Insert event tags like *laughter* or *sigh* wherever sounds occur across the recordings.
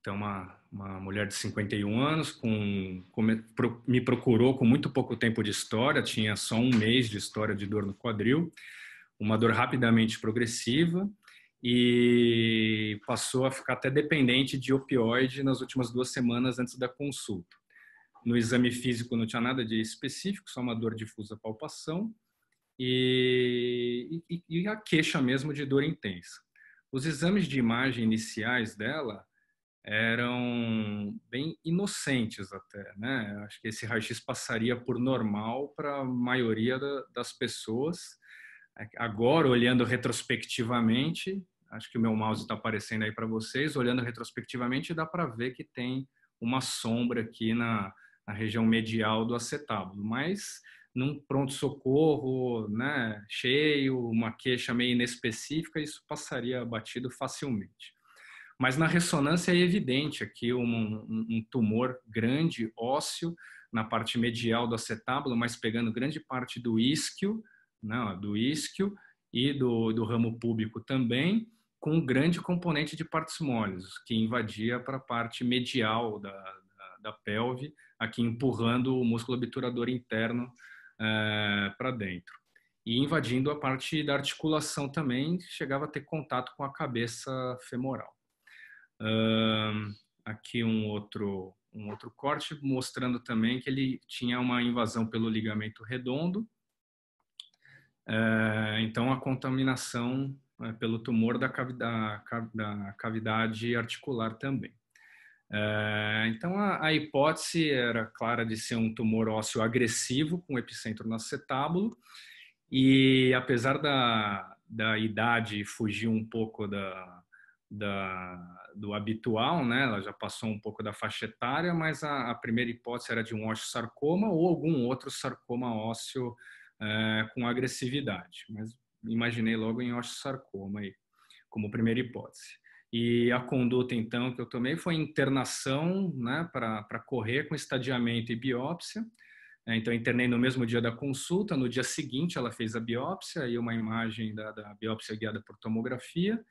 Então, uma, uma mulher de 51 anos com, com, me procurou com muito pouco tempo de história, tinha só um mês de história de dor no quadril, uma dor rapidamente progressiva e passou a ficar até dependente de opioide nas últimas duas semanas antes da consulta. No exame físico não tinha nada de específico, só uma dor difusa palpação e, e, e a queixa mesmo de dor intensa. Os exames de imagem iniciais dela eram bem inocentes até, né? Acho que esse raio-x passaria por normal para a maioria da, das pessoas. É, agora, olhando retrospectivamente, acho que o meu mouse está aparecendo aí para vocês, olhando retrospectivamente dá para ver que tem uma sombra aqui na, na região medial do acetábulo, mas num pronto-socorro né, cheio, uma queixa meio inespecífica, isso passaria batido facilmente. Mas na ressonância é evidente aqui um, um, um tumor grande, ósseo, na parte medial do acetábulo, mas pegando grande parte do isquio, né, do isquio e do, do ramo púbico também, com um grande componente de partes moles, que invadia para a parte medial da, da, da, pelve, aqui empurrando o músculo obturador interno é, para dentro. E invadindo a parte da articulação também, chegava a ter contato com a cabeça femoral. Uh, aqui um outro, um outro corte mostrando também que ele tinha uma invasão pelo ligamento redondo. Uh, então, a contaminação uh, pelo tumor da cavidade, da cavidade articular também. Eh, então, a, a hipótese era clara de ser um tumor ósseo agressivo, com epicentro no acetábulo, e apesar da, da idade fugir um pouco da, da, do habitual, né? Ela já passou um pouco da faixa etária, mas a, a primeira hipótese era de um osteosarcoma ou algum outro sarcoma ósseo é, com agressividade. Mas imaginei logo em osteosarcoma aí, como primeira hipótese. E a conduta, então, que eu tomei foi internação né, para correr com estadiamento e biópsia. É, então, internei no mesmo dia da consulta. No dia seguinte, ela fez a biópsia e uma imagem da, da biópsia guiada por tomografia.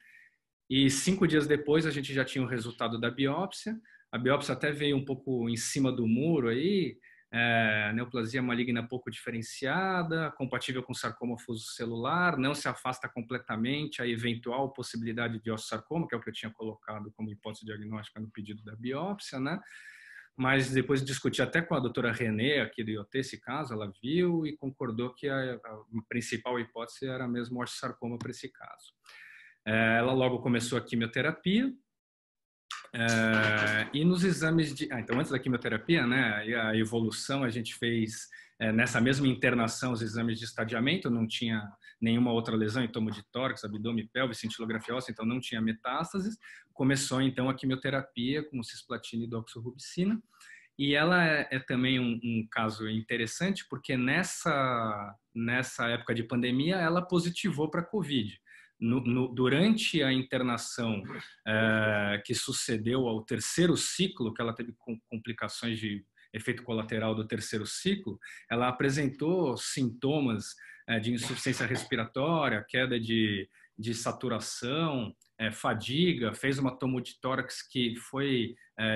E cinco dias depois a gente já tinha o resultado da biópsia. A biópsia até veio um pouco em cima do muro aí, é, neoplasia maligna pouco diferenciada, compatível com sarcoma fuso celular, não se afasta completamente a eventual possibilidade de osteosarcoma, que é o que eu tinha colocado como hipótese diagnóstica no pedido da biópsia, né? Mas depois discuti até com a doutora Renê, aqui do IOT, esse caso, ela viu e concordou que a, a principal hipótese era mesmo osteosarcoma para esse caso. É, ela logo começou a quimioterapia. É, e nos exames de. Ah, então, antes da quimioterapia, né, a evolução, a gente fez é, nessa mesma internação os exames de estadiamento, não tinha nenhuma outra lesão em tomo de tórax, abdômen, pelvis, cintilografia óssea, então não tinha metástases. Começou então a quimioterapia com cisplatina e doxorubicina. E ela é, é também um, um, caso interessante porque nessa nessa época de pandemia ela positivou para COVID no, no, durante a internação é, que sucedeu ao terceiro ciclo, que ela teve complicações de efeito colateral do terceiro ciclo, ela apresentou sintomas é, de insuficiência respiratória, queda de, de saturação, é, fadiga, fez uma tomotórax que foi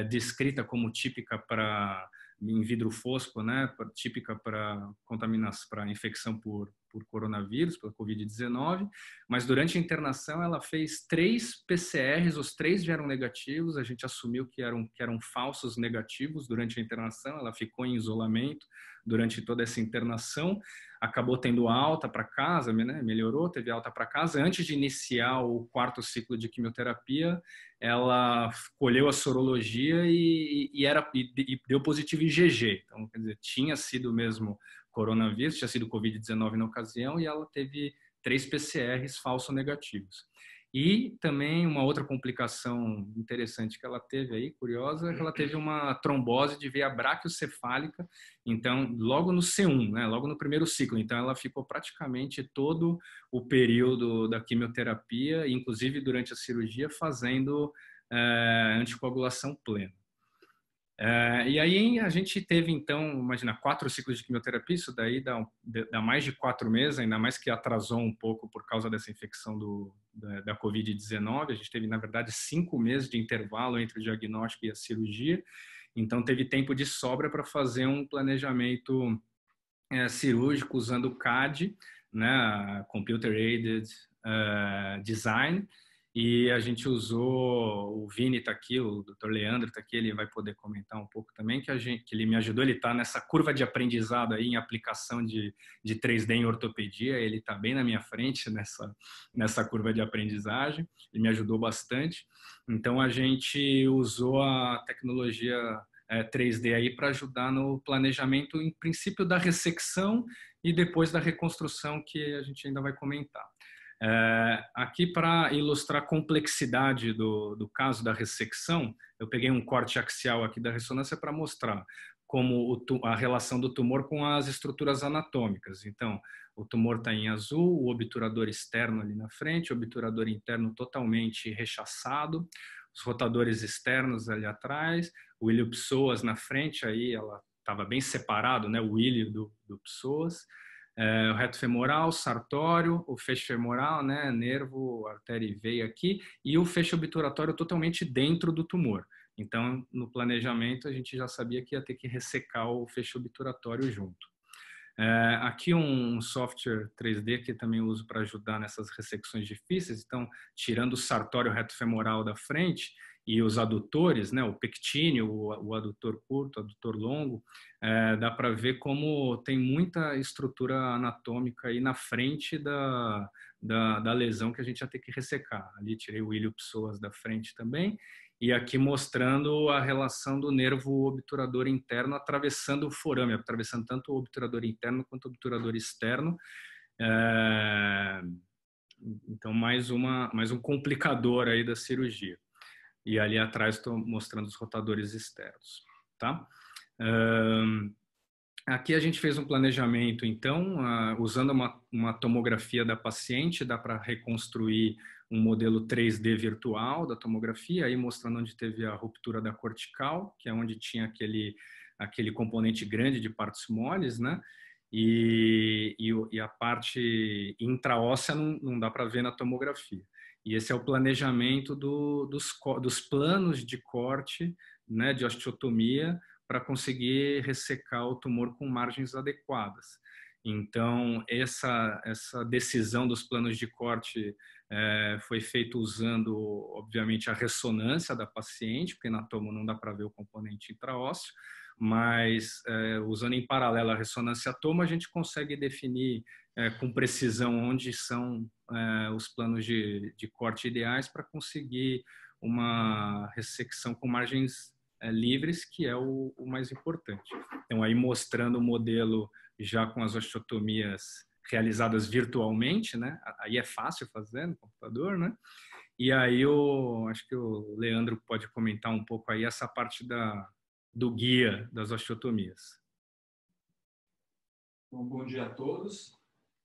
descrita como típica para em vidro fosco, né, típica para contaminação, para infecção por por coronavírus, pela Covid-19, mas durante a internação ela fez três PCRs, os três vieram negativos, a gente assumiu que eram, que eram falsos negativos durante a internação, ela ficou em isolamento durante toda essa internação, acabou tendo alta para casa, né? melhorou, teve alta para casa. Antes de iniciar o quarto ciclo de quimioterapia, ela colheu a sorologia e, e era, e, e deu positivo em GG. Então, quer dizer, tinha sido mesmo coronavírus, tinha sido Covid-19 na ocasião, e ela teve três PCRs falso negativos. E também uma outra complicação interessante que ela teve aí, curiosa, é que ela teve uma trombose de veia braquiocefálica, então logo no C1, né, logo no primeiro ciclo. Então ela ficou praticamente todo o período da quimioterapia, inclusive durante a cirurgia, fazendo é, anticoagulação plena. Uh, e aí a gente teve, então, imagina, quatro ciclos de quimioterapia, isso daí dá, dá mais de quatro meses, ainda mais que atrasou um pouco por causa dessa infecção do, da, da Covid-19. A gente teve, na verdade, cinco meses de intervalo entre o diagnóstico e a cirurgia, então teve tempo de sobra para fazer um planejamento é, cirúrgico usando CAD, né, Computer Aided uh, é, Design, e a gente usou, o Vini está aqui, o Dr. Leandro está aqui, ele vai poder comentar um pouco também, que, gente, que ele me ajudou, ele está nessa curva de aprendizado aí em aplicação de, de 3D em ortopedia, ele está bem na minha frente *laughs* nessa, nessa curva de aprendizagem, ele me ajudou bastante. Então a gente usou a tecnologia é, 3D aí para ajudar no planejamento, em princípio, da ressecção e depois da reconstrução, que a gente ainda vai comentar. É, aqui, para ilustrar a complexidade do, do caso da ressecção, eu peguei um corte axial aqui da ressonância para mostrar como o, a relação do tumor com as estruturas anatômicas. Então, o tumor está em azul, o obturador externo ali na frente, o obturador interno totalmente rechaçado, os rotadores externos ali atrás, o ilho psoas na frente, aí ela estava bem separado, né, o ilho do, do psoas é, o reto femoral, sartório, o feixe femoral, né, nervo, artéria e veia aqui, e o feixe obturatório totalmente dentro do tumor. Então, no planejamento, a gente já sabia que ia ter que ressecar o feixe obturatório junto. É, aqui um software 3D que também uso para ajudar nessas ressecções difíceis. Então, tirando o sartório reto femoral da frente, e os adutores, né, o pectíneo, o, adutor curto, o adutor longo, é, dá para ver como tem muita estrutura anatômica aí na frente da, da, da, lesão que a gente vai ter que ressecar. Ali tirei o ilho Pessoas da frente também, e aqui mostrando a relação do nervo obturador interno atravessando o forame, atravessando tanto o obturador interno quanto o obturador externo. É, então, mais, uma, mais um complicador aí da cirurgia. E ali atrás estou mostrando os rotadores externos, tá? aqui a gente fez um planejamento, então, uh, usando uma, uma tomografia da paciente, dá para reconstruir um modelo 3D virtual da tomografia, aí mostrando onde teve a ruptura da cortical, que é onde tinha aquele, aquele componente grande de partes moles, né? E, e, e a parte intraóssea não, não dá para ver na tomografia. E esse é o planejamento do, dos, dos, planos de corte, né, de osteotomia, para conseguir ressecar o tumor com margens adequadas. Então, essa, essa decisão dos planos de corte é, foi feita usando, obviamente, a ressonância da paciente, porque na tomo não dá para ver o componente intraósseo, mas é, usando em paralelo a ressonância tomo, a gente consegue definir é, com precisão onde são é, os planos de, de corte ideais para conseguir uma ressecção com margens é, livres, que é o, o, mais importante. Então, aí mostrando o modelo já com as osteotomias realizadas virtualmente, né? Aí é fácil fazer no computador, né? E aí eu acho que o Leandro pode comentar um pouco aí essa parte da, do guia das osteotomias. Bom, bom dia a todos.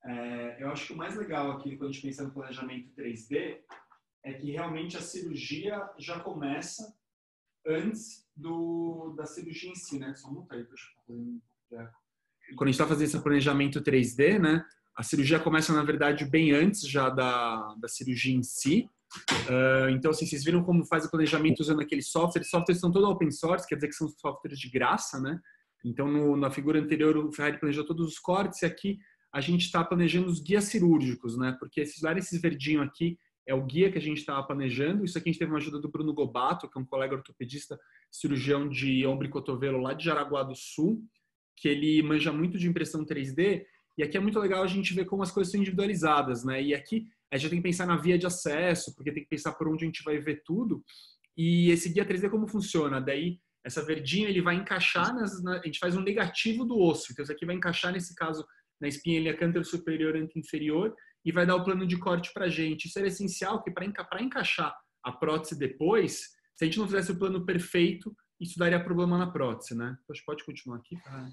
É, eu acho que o mais legal aqui, quando a gente pensa no planejamento 3D, é que realmente a cirurgia já começa antes do, da cirurgia em si, né? Só um monte aí, deixa eu fazer um pouco Quando a gente está fazendo esse planejamento 3D, né? A cirurgia começa, na verdade, bem antes já da, da cirurgia em si. Uh, então, assim, vocês viram como faz o planejamento usando aquele software. Os softwares são todos open source, quer dizer que são softwares de graça, né? Então, no, na figura anterior, o Ferrari planejou todos os cortes e aqui a gente está planejando os guias cirúrgicos, né? Porque esses olharem esse verdinho aqui é o guia que a gente estava planejando. Isso aqui a gente teve uma ajuda do Bruno Gobato, que é um colega ortopedista, cirurgião de ombro e cotovelo lá de Jaraguá do Sul, que ele manja muito de impressão 3D. E aqui é muito legal a gente ver como as coisas são individualizadas, né? E aqui a gente tem que pensar na via de acesso, porque tem que pensar por onde a gente vai ver tudo. E esse guia 3D como funciona? Daí essa verdinha ele vai encaixar nas, na, a gente faz um negativo do osso. Então isso aqui vai encaixar nesse caso na espinha é câncer superior e inferior e vai dar o plano de corte para a gente. Isso era essencial que para enca encaixar a prótese depois, se a gente não fizesse o plano perfeito, isso daria problema na prótese, né? Então, pode continuar aqui. Tá?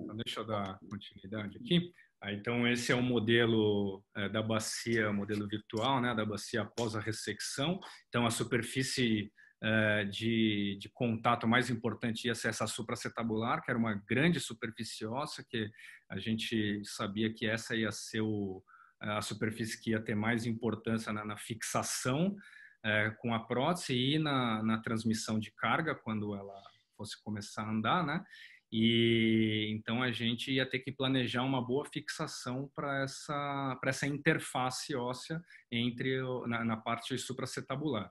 Então, deixa eu dar continuidade aqui. Ah, então, esse é o modelo é, da bacia, modelo virtual, né, da bacia após a ressecção. Então, a superfície eh, de, de, contato mais importante ia ser essa supracetabular, que era uma grande superfície óssea, que a gente sabia que essa ia ser o, a superfície que ia ter mais importância na, na fixação é, com a prótese e na, na, transmissão de carga, quando ela fosse começar a andar, né? E então a gente ia ter que planejar uma boa fixação para essa, essa interface óssea entre na, na parte supracetabular.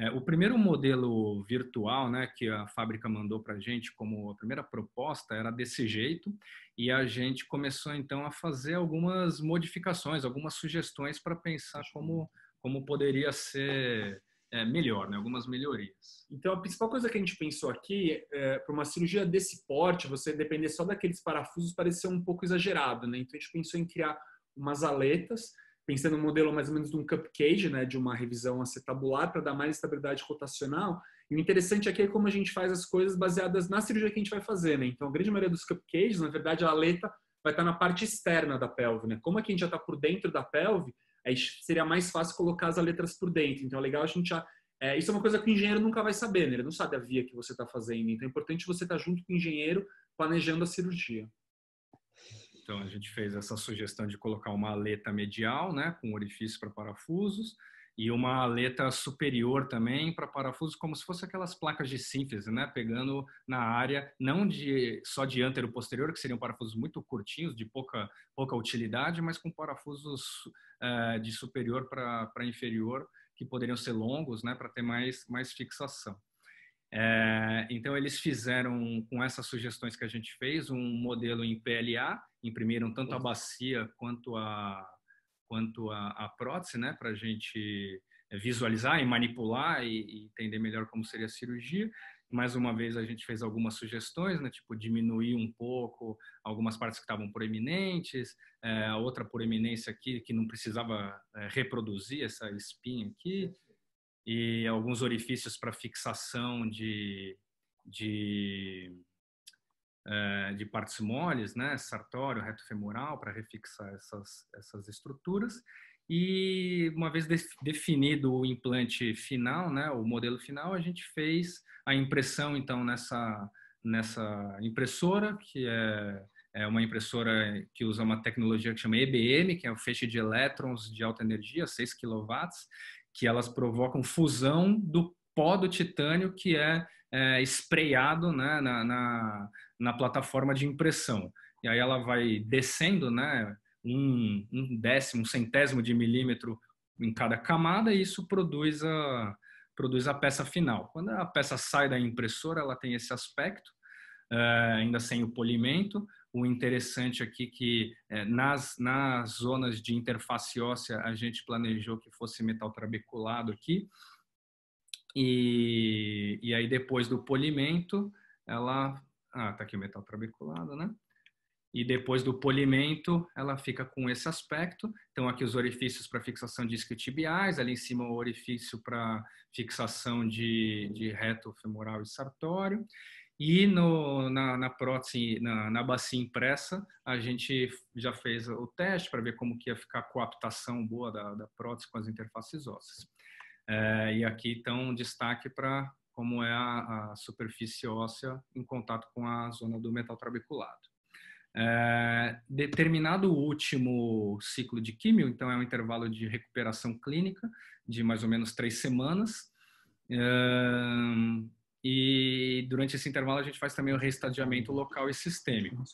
É, o primeiro modelo virtual né, que a fábrica mandou para a gente como a primeira proposta era desse jeito, e a gente começou então a fazer algumas modificações, algumas sugestões para pensar como, como poderia ser é, melhor, né? algumas melhorias. Então, a principal coisa que a gente pensou aqui, é, para uma cirurgia desse porte, você depender só daqueles parafusos parece ser um pouco exagerado. Né? Então, a gente pensou em criar umas aletas pensando no modelo mais ou menos de um cupcake, né, de uma revisão acetabular para dar mais estabilidade rotacional. E o interessante aqui é como a gente faz as coisas baseadas na cirurgia que a gente vai fazer, né? Então, a grande maioria dos cupcakes, na verdade, a aleta vai estar tá na parte externa da pelve, né? Como aqui a gente já está por dentro da pelve, aí seria mais fácil colocar as letras por dentro. Então, é legal a gente já é, isso é uma coisa que o engenheiro nunca vai saber, né? ele não sabe a via que você está fazendo. Então é importante você estar tá junto com o engenheiro planejando a cirurgia. Então a gente fez essa sugestão de colocar uma aleta medial, né, com orifício para parafusos, e uma aleta superior também para parafusos, como se fosse aquelas placas de síntese, né, pegando na área não de só de antero posterior, que seriam parafusos muito curtinhos, de pouca pouca utilidade, mas com parafusos eh, de superior para inferior que poderiam ser longos, né, para ter mais mais fixação. É, então eles fizeram com essas sugestões que a gente fez um modelo em PLA imprimiram tanto a uhum. bacia quanto a, quanto a, a prótese, né, para a gente eh, visualizar e manipular e, e, entender melhor como seria a cirurgia. Mais uma vez a gente fez algumas sugestões, né, tipo diminuir um pouco algumas partes que estavam proeminentes, é, eh, outra proeminência aqui que não precisava é, reproduzir essa espinha aqui e alguns orifícios para fixação de, de eh, de partes moles, né, sartório, reto femoral, para refixar essas, essas estruturas. E uma vez definido o implante final, né, o modelo final, a gente fez a impressão então nessa, nessa impressora, que é, é uma impressora que usa uma tecnologia que chama EBM, que é o feixe de elétrons de alta energia, 6 kW, que elas provocam fusão do pó do titânio, que é é, né, na, na, na, plataforma de impressão. E aí ela vai descendo né, um, um décimo, um centésimo de milímetro em cada camada e isso produz a, produz a peça final. Quando a peça sai da impressora, ela tem esse aspecto, é, ainda sem o polimento. O interessante aqui que é, nas, nas zonas de interface óssea a gente planejou que fosse metal trabeculado aqui, e, e aí depois do polimento, ela... Ah, tá aqui o metal trabeculado, né? E depois do polimento, ela fica com esse aspecto. Então, aqui os orifícios para fixação de isquiotibiais, ali em cima o orifício para fixação de, de reto femoral e sartório. E no, na, na prótese, na, na, bacia impressa, a gente já fez o teste para ver como que ia ficar a coaptação boa da, da prótese com as interfaces ósseas. É, e aqui então um destaque para como é a, a, superfície óssea em contato com a zona do metal trabeculado. É, determinado o último ciclo de químio, então é um intervalo de recuperação clínica de mais ou menos três semanas. É, e durante esse intervalo a gente faz também o reestadiamento local e sistêmico.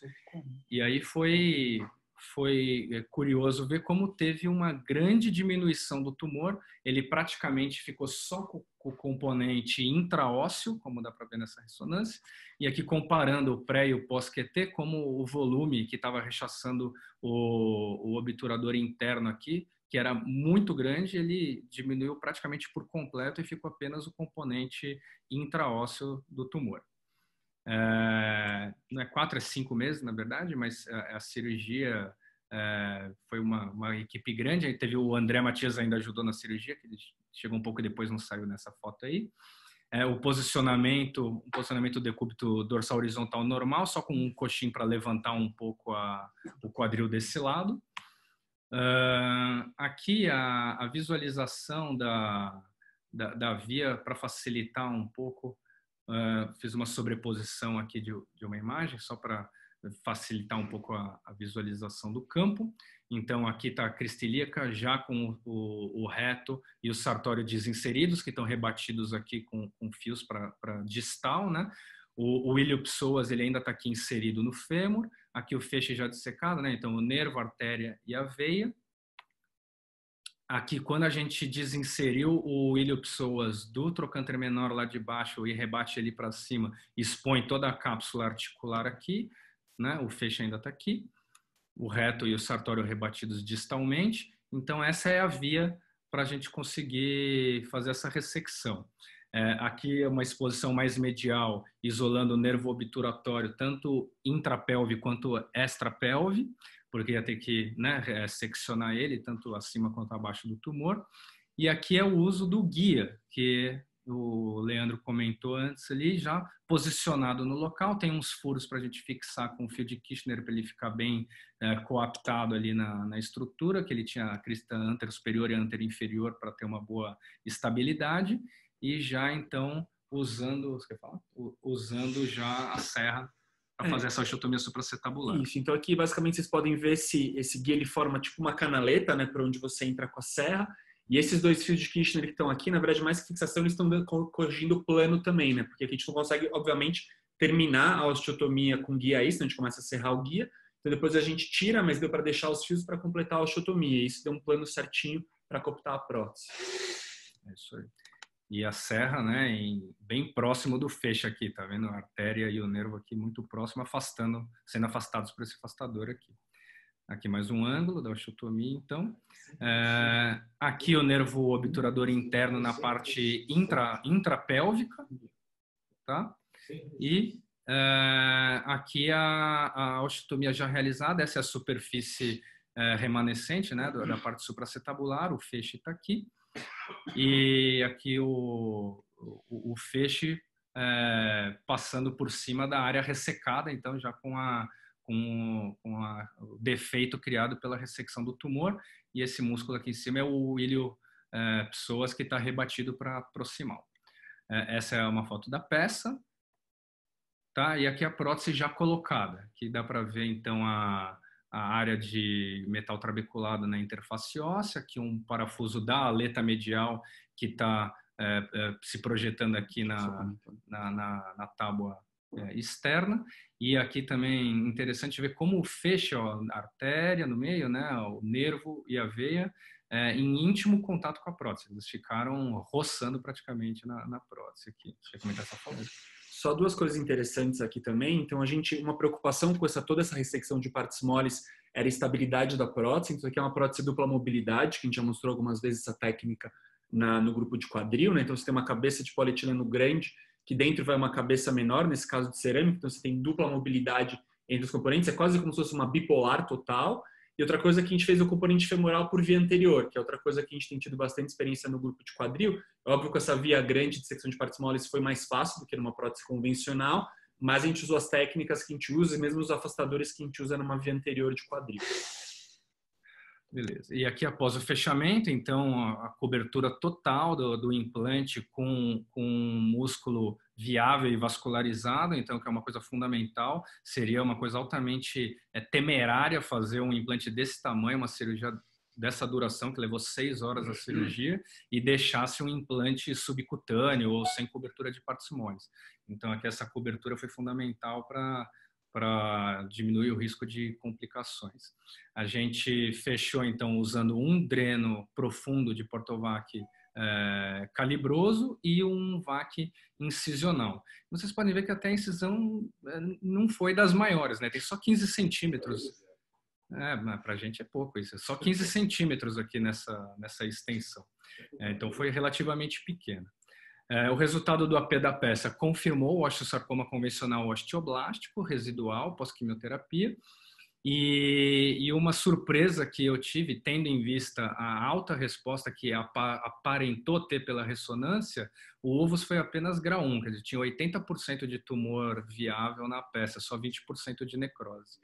E aí foi foi é, curioso ver como teve uma grande diminuição do tumor. Ele praticamente ficou só com o componente intraósseo, como dá para ver nessa ressonância. E aqui comparando o pré e o pós-QT, como o volume que estava rechaçando o, o obturador interno aqui, que era muito grande, ele diminuiu praticamente por completo e ficou apenas o componente intraósseo do tumor é, não é quatro a é cinco meses, na verdade, mas a, é, é a cirurgia é, foi uma, uma, equipe grande. Aí teve o André Matias ainda ajudou na cirurgia, que ele chegou um pouco depois, não saiu nessa foto aí. É, o posicionamento, um posicionamento decúbito dorsal horizontal normal, só com um coxinho para levantar um pouco a, o quadril desse lado. Uh, aqui a, a, visualização da, da, da via para facilitar um pouco Uh, fiz uma sobreposição aqui de, de uma imagem, só para facilitar um pouco a, a, visualização do campo. Então, aqui está a cristilíaca já com o, o, reto e o sartório desinseridos, que estão rebatidos aqui com, com fios para distal, né? O, o iliopsoas, ele ainda está aqui inserido no fêmur. Aqui o feixe já dissecado, né? Então, o nervo, a artéria e a veia aqui quando a gente desinseriu o William Pessoas do trocanter menor lá de baixo e rebate ele para cima, expõe toda a cápsula articular aqui, né? O feixe ainda está aqui, o reto e o sartório rebatidos distalmente. Então essa é a via para a gente conseguir fazer essa ressecção. É, aqui é uma exposição mais medial, isolando o nervo obturatório, tanto intrapelve quanto extrapelve, porque ia ter que né, é, seccionar ele, tanto acima quanto abaixo do tumor. E aqui é o uso do guia, que o Leandro comentou antes ali, já posicionado no local, tem uns furos para a gente fixar com o fio de Kirchner para ele ficar bem é, coaptado ali na, na, estrutura, que ele tinha a crista anterior superior e anterior inferior para ter uma boa estabilidade e já então usando, você quer falar? usando já a serra para é. fazer é. essa osteotomia supracetabular. Isso, então aqui basicamente vocês podem ver se esse guia ele forma tipo uma canaleta, né, para onde você entra com a serra. E esses dois fios de Kirchner que estão aqui, na verdade, mais que fixação, eles estão corrigindo o plano também, né? Porque aqui a gente não consegue, obviamente, terminar a osteotomia com guia aí, senão né? a gente começa a serrar o guia. Então depois a gente tira, mas deu para deixar os fios para completar a osteotomia. e Isso deu um plano certinho para cooptar a prótese. É isso aí e a serra, né, em, bem próximo do feixe aqui, tá vendo? A artéria e o nervo aqui muito próximo, afastando, sendo afastados por esse afastador aqui. Aqui mais um ângulo da osteotomia, então. É, aqui o nervo obturador interno na parte intra, intrapélvica, tá? E é, aqui a, a osteotomia já realizada, essa é a superfície é, remanescente, né, da parte supracetabular, o feixe está aqui. E aqui o, o, o feixe é, passando por cima da área ressecada, então já com, a, com, com a, o defeito criado pela ressecção do tumor. E esse músculo aqui em cima é o ilho é, que está rebatido para proximal. É, essa é uma foto da peça. Tá? E aqui a prótese já colocada, que dá para ver então a, a área de metal trabeculado na interface óssea, que um parafuso da aleta medial que está é, é, se projetando aqui na, na, na, na tábua é, externa. E aqui também interessante ver como fecha a artéria no meio, né, o nervo e a veia, é, em íntimo contato com a prótese. Eles ficaram roçando praticamente na, na prótese aqui. Deixa eu comentar essa foto só duas coisas interessantes aqui também. Então, a gente, uma preocupação com essa, toda essa ressecção de partes moles era a estabilidade da prótese. Então, aqui é uma prótese dupla mobilidade, que a gente já mostrou algumas vezes essa técnica na, no grupo de quadril. Né? Então, você tem uma cabeça de polietileno grande, que dentro vai uma cabeça menor, nesse caso de cerâmica. Então, você tem dupla mobilidade entre os componentes. É quase como se fosse uma bipolar total. E outra coisa que a gente fez o componente femoral por via anterior, que é outra coisa que a gente tem tido bastante experiência no grupo de quadril. É óbvio que essa via grande de secção de partes moles foi mais fácil do que numa prótese convencional, mas a gente usou as técnicas que a gente usa e mesmo os afastadores que a gente usa numa via anterior de quadril. Beleza. E aqui após o fechamento, então, a cobertura total do, do implante com, com músculo viável e vascularizada, então que é uma coisa fundamental. Seria uma coisa altamente é, temerária fazer um implante desse tamanho, uma cirurgia dessa duração, que levou seis horas a uhum. cirurgia, e deixasse um implante subcutâneo ou sem cobertura de partes moles. Então, aqui essa cobertura foi fundamental para para diminuir o risco de complicações. A gente fechou então usando um dreno profundo de Portovac é, calibroso e um VAC incisional. Vocês podem ver que até a incisão eh, não foi das maiores, né? Tem só 15 centímetros. É, para a gente é pouco isso. É só 15 centímetros aqui nessa, nessa extensão. É, então foi relativamente pequena. É, o resultado do AP da peça confirmou o osteosarcoma convencional osteoblástico, residual, pós-quimioterapia. E, e, uma surpresa que eu tive, tendo em vista a alta resposta que aparentou ter pela ressonância, o ovos foi apenas grau 1, quer dizer, tinha 80% de tumor viável na peça, só 20% de necrose.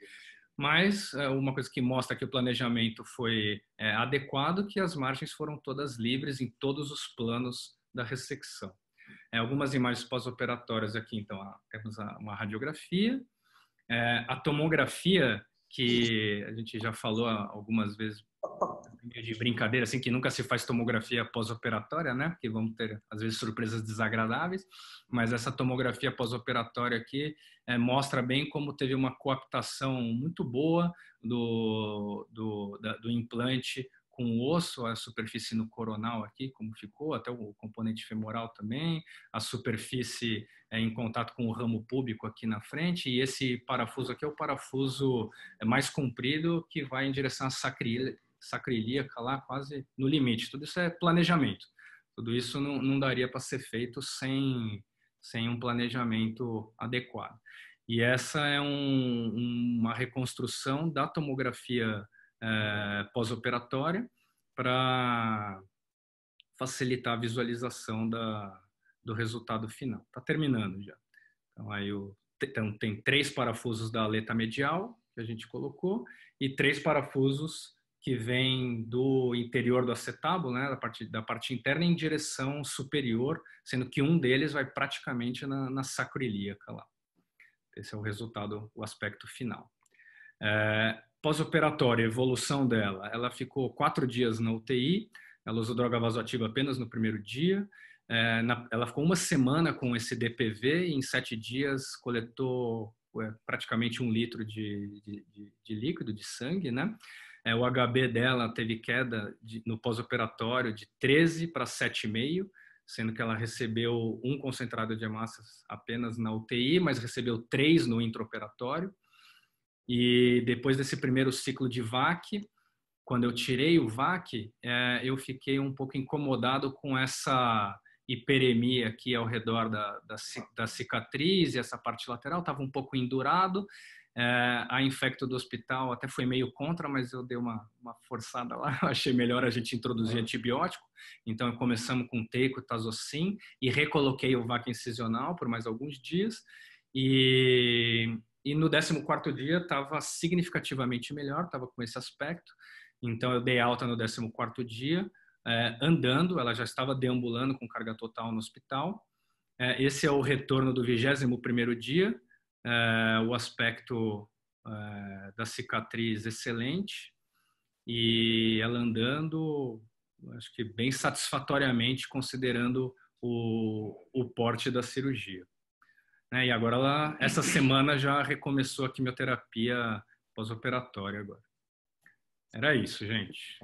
Mas eh, uma coisa que mostra que o planejamento foi é, adequado, que as margens foram todas livres em todos os planos da ressecção. É, algumas imagens pós-operatórias aqui, então, temos uma radiografia, é, a tomografia que a gente já falou algumas vezes de brincadeira, assim, que nunca se faz tomografia pós-operatória, né? Que vamos ter, às vezes, surpresas desagradáveis, mas essa tomografia pós-operatória aqui é, mostra bem como teve uma coaptação muito boa do, do, da, do implante com o osso, a superfície no coronal aqui, como ficou, até o componente femoral também, a superfície é, em contato com o ramo púbico aqui na frente, e esse parafuso aqui é o parafuso eh, mais comprido que vai em direção à sacrilíaca lá, quase no limite. Tudo isso é planejamento. Tudo isso não, não daria para ser feito sem, sem um planejamento adequado. E essa é um, uma reconstrução da tomografia é, pós-operatória para facilitar a visualização da, do resultado final. Está terminando já. Então, aí o, então, tem três parafusos da aleta medial que a gente colocou e três parafusos que vêm do interior do acetábulo, né, da parte da parte interna em direção superior, sendo que um deles vai praticamente na, na sacroiliaca lá. Esse é o resultado, o aspecto final. É, pós operatório evolução dela. Ela ficou quatro dias na UTI, ela usou droga vasoativa apenas no primeiro dia, é, na, ela ficou uma semana com esse DPV e em sete dias coletou ué, praticamente um litro de, de, de, de, líquido, de sangue, né? É, o HB dela teve queda no pós-operatório de 13 para 7,5, sendo que ela recebeu um concentrado de hemácias apenas na UTI, mas recebeu três no intraoperatório. E depois desse primeiro ciclo de VAC, quando eu tirei o VAC, é, eu fiquei um pouco incomodado com essa hiperemia aqui ao redor da, da, da cicatriz e essa parte lateral estava um pouco endurado. É, a infecto do hospital até foi meio contra, mas eu dei uma, uma forçada lá. *laughs* achei melhor a gente introduzir antibiótico. Então, começamos com teco, tazocin e recoloquei o vac incisional por mais alguns dias. E e no 14 dia estava significativamente melhor, estava com esse aspecto. Então eu dei alta no 14 dia, eh, andando, ela já estava deambulando com carga total no hospital. Eh, esse é o retorno do 21 dia, eh, o aspecto da cicatriz excelente. E ela andando, acho que bem satisfatoriamente, considerando o, o porte da cirurgia. Né? E agora ela, essa semana já recomeçou a quimioterapia pós-operatória agora. Era isso, gente.